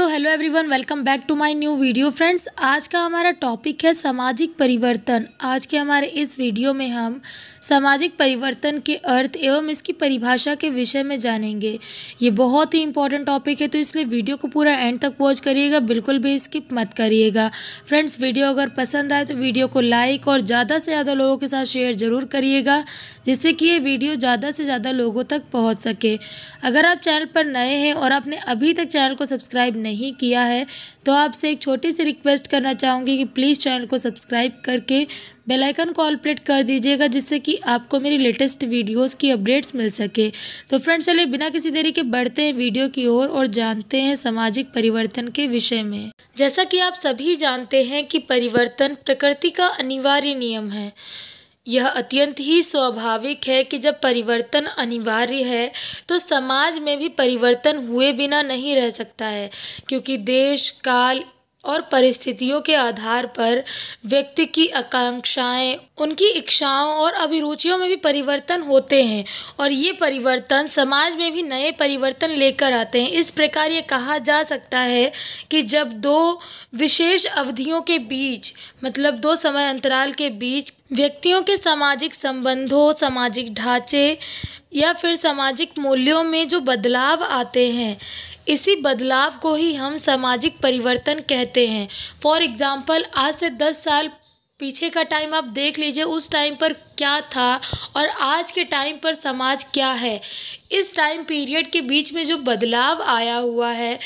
so hello everyone welcome back to my new video friends आज का हमारा topic है सामाजिक परिवर्तन आज के हमारे इस वीडियो में हम सामाजिक परिवर्तन के अर्थ एवं इसकी परिभाषा के विषय में जानेंगे ये बहुत ही इंपॉर्टेंट टॉपिक है तो इसलिए वीडियो को पूरा एंड तक वॉच करिएगा बिल्कुल भी स्किप मत करिएगा फ्रेंड्स वीडियो अगर पसंद आए तो वीडियो को लाइक और ज़्यादा से ज़्यादा लोगों के साथ शेयर ज़रूर करिएगा जिससे कि ये वीडियो ज़्यादा से ज़्यादा लोगों तक पहुँच सके अगर आप चैनल पर नए हैं और आपने अभी तक चैनल को सब्सक्राइब नहीं नहीं किया है तो आपसे एक छोटी सी रिक्वेस्ट करना चाहूँगी कि प्लीज़ चैनल को सब्सक्राइब करके बेल आइकन को ऑलप्रेट कर दीजिएगा जिससे कि आपको मेरी लेटेस्ट वीडियोस की अपडेट्स मिल सके तो फ्रेंड्स चलिए बिना किसी देरी के बढ़ते हैं वीडियो की ओर और, और जानते हैं सामाजिक परिवर्तन के विषय में जैसा कि आप सभी जानते हैं कि परिवर्तन प्रकृति का अनिवार्य नियम है यह अत्यंत ही स्वाभाविक है कि जब परिवर्तन अनिवार्य है तो समाज में भी परिवर्तन हुए बिना नहीं रह सकता है क्योंकि देश काल और परिस्थितियों के आधार पर व्यक्ति की आकांक्षाएं उनकी इच्छाओं और अभिरुचियों में भी परिवर्तन होते हैं और ये परिवर्तन समाज में भी नए परिवर्तन लेकर आते हैं इस प्रकार ये कहा जा सकता है कि जब दो विशेष अवधियों के बीच मतलब दो समय अंतराल के बीच व्यक्तियों के सामाजिक संबंधों सामाजिक ढांचे या फिर सामाजिक मूल्यों में जो बदलाव आते हैं इसी बदलाव को ही हम सामाजिक परिवर्तन कहते हैं फॉर एग्ज़ाम्पल आज से दस साल पीछे का टाइम आप देख लीजिए उस टाइम पर क्या था और आज के टाइम पर समाज क्या है इस टाइम पीरियड के बीच में जो बदलाव आया हुआ है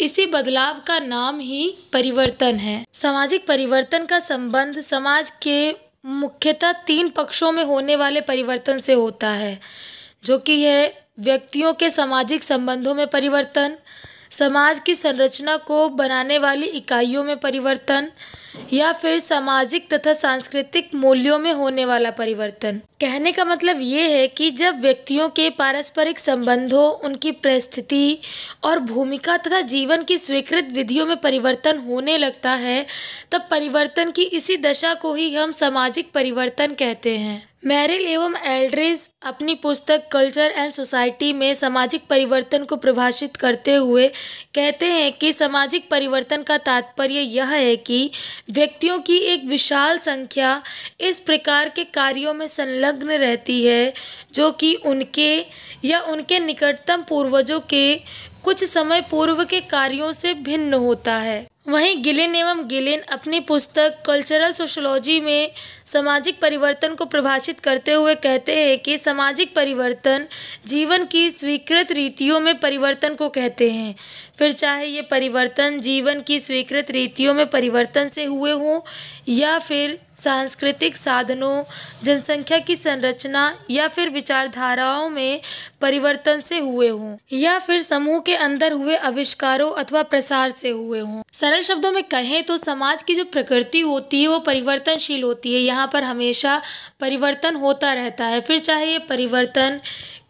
इसी बदलाव का नाम ही परिवर्तन है सामाजिक परिवर्तन का संबंध समाज के मुख्यतः तीन पक्षों में होने वाले परिवर्तन से होता है जो कि है व्यक्तियों के सामाजिक संबंधों में परिवर्तन समाज की संरचना को बनाने वाली इकाइयों में परिवर्तन या फिर सामाजिक तथा सांस्कृतिक मूल्यों में होने वाला परिवर्तन कहने का मतलब ये है कि जब व्यक्तियों के पारस्परिक संबंधों उनकी परिस्थिति और भूमिका तथा जीवन की स्वीकृत विधियों में परिवर्तन होने लगता है तब परिवर्तन की इसी दशा को ही हम सामाजिक परिवर्तन कहते हैं मैरिल एवं एल्ड्रिज अपनी पुस्तक कल्चर एंड सोसाइटी में सामाजिक परिवर्तन को प्रभाषित करते हुए कहते हैं कि सामाजिक परिवर्तन का तात्पर्य यह है कि व्यक्तियों की एक विशाल संख्या इस प्रकार के कार्यों में संलग्न रहती है जो कि उनके या उनके निकटतम पूर्वजों के कुछ समय पूर्व के कार्यों से भिन्न होता है वहीं गिलिन एवं गिलिन अपनी पुस्तक कल्चरल सोशोलॉजी में सामाजिक परिवर्तन को प्रभाषित करते हुए कहते हैं कि सामाजिक परिवर्तन जीवन की स्वीकृत रीतियों में परिवर्तन को कहते हैं फिर चाहे ये परिवर्तन जीवन की स्वीकृत रीतियों में परिवर्तन से हुए हों या फिर सांस्कृतिक साधनों जनसंख्या की संरचना या फिर विचारधाराओं में परिवर्तन से हुए हों या फिर समूह के अंदर हुए आविष्कारों अथवा प्रसार से हुए हों सरल शब्दों में कहें तो समाज की जो प्रकृति होती है वो परिवर्तनशील होती है यहाँ पर हमेशा परिवर्तन होता रहता है फिर चाहे ये परिवर्तन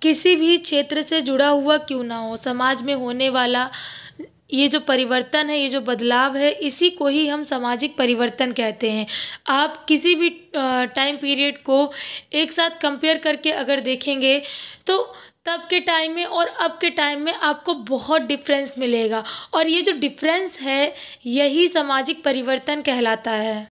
किसी भी क्षेत्र से जुड़ा हुआ क्यों ना हो समाज में होने वाला ये जो परिवर्तन है ये जो बदलाव है इसी को ही हम सामाजिक परिवर्तन कहते हैं आप किसी भी टाइम पीरियड को एक साथ कंपेयर करके अगर देखेंगे तो तब के टाइम में और अब के टाइम में आपको बहुत डिफरेंस मिलेगा और ये जो डिफरेंस है यही सामाजिक परिवर्तन कहलाता है